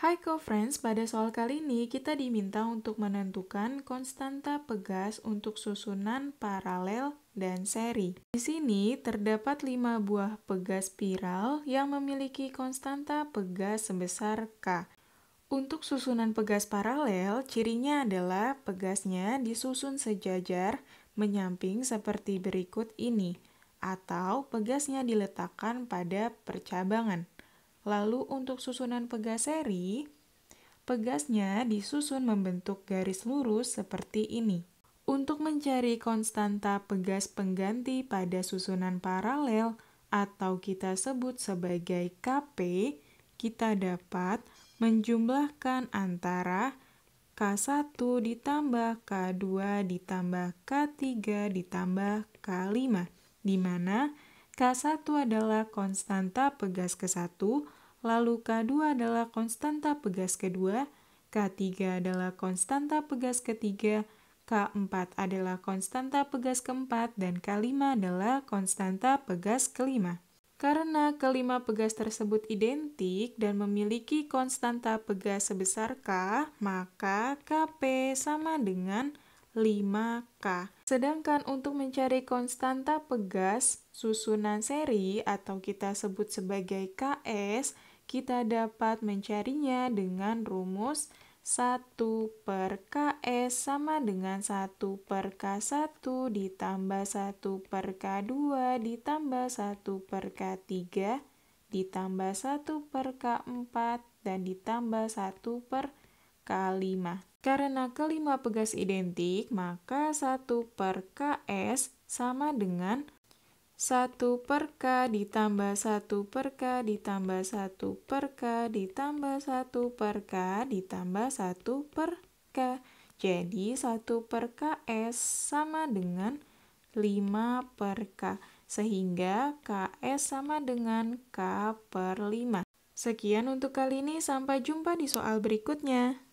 Hai co-friends, pada soal kali ini kita diminta untuk menentukan konstanta pegas untuk susunan paralel dan seri. Di sini terdapat 5 buah pegas spiral yang memiliki konstanta pegas sebesar K. Untuk susunan pegas paralel, cirinya adalah pegasnya disusun sejajar menyamping seperti berikut ini, atau pegasnya diletakkan pada percabangan. Lalu untuk susunan pegas seri, pegasnya disusun membentuk garis lurus seperti ini. Untuk mencari konstanta pegas pengganti pada susunan paralel atau kita sebut sebagai KP, kita dapat menjumlahkan antara K1 ditambah K2 ditambah K3 ditambah K5, di mana K1 adalah konstanta pegas ke-1, lalu K2 adalah konstanta pegas ke-2, K3 adalah konstanta pegas ke-3, K4 adalah konstanta pegas ke-4, dan K5 adalah konstanta pegas ke-5. Karena kelima pegas tersebut identik dan memiliki konstanta pegas sebesar K, maka KP sama dengan 5K. Sedangkan untuk mencari konstanta pegas susunan seri atau kita sebut sebagai KS, kita dapat mencarinya dengan rumus 1 per KS sama dengan 1 per K1 ditambah 1 per K2 ditambah 1 per K3 ditambah 1 per K4 dan ditambah 1 per K5. Karena kelima pegas identik, maka 1 per Ks sama dengan 1 per K ditambah 1 per K ditambah 1 per K ditambah 1 per K ditambah 1 per K. Jadi 1 per Ks sama dengan 5 per K. Sehingga Ks sama dengan K per 5. Sekian untuk kali ini, sampai jumpa di soal berikutnya.